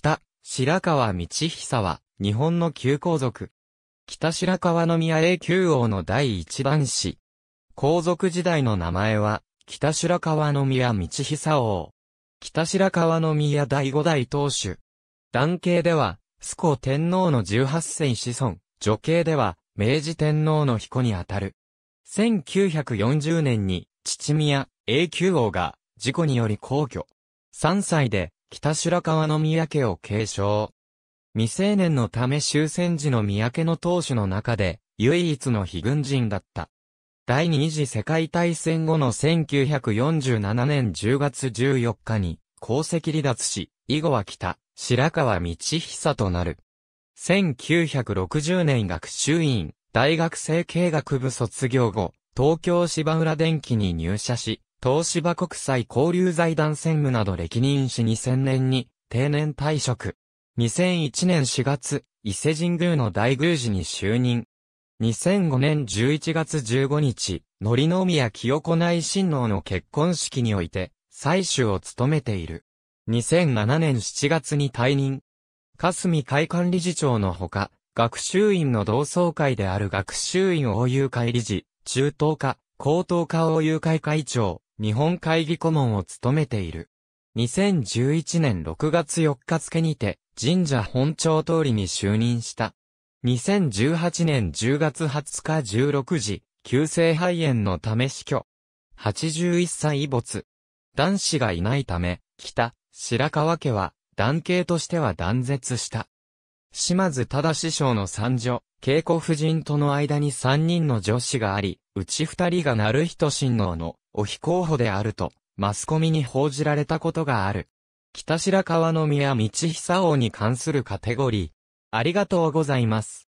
北、白川道久は、日本の旧皇族。北白川宮永久王の第一番子。皇族時代の名前は、北白川宮道久王。北白川宮第五代当主。男系では、須古天皇の十八世子孫、女系では、明治天皇の彦にあたる。1940年に、父宮、永久王が、事故により皇居。3歳で、北白川の三宅を継承。未成年のため終戦時の三宅の当主の中で、唯一の非軍人だった。第二次世界大戦後の1947年10月14日に、功績離脱し、以後は北、白川道久となる。1960年学習院、大学生経学部卒業後、東京芝浦電機に入社し、東芝国際交流財団専務など歴任し2000年に定年退職。2001年4月、伊勢神宮の大宮司に就任。2005年11月15日、みや清子内親王の結婚式において、祭主を務めている。2007年7月に退任。霞会館理事長のほか、学習院の同窓会である学習院応友会理事、中等科、高等科応友会会長、日本会議顧問を務めている。2011年6月4日付にて、神社本庁通りに就任した。2018年10月20日16時、急性肺炎のため死去。81歳没。男子がいないため、北、白川家は、男系としては断絶した。島津忠師匠の三女、稽古夫人との間に三人の女子があり、うち二人が鳴る人親王のお非候補であると、マスコミに報じられたことがある。北白川宮道久王に関するカテゴリー。ありがとうございます。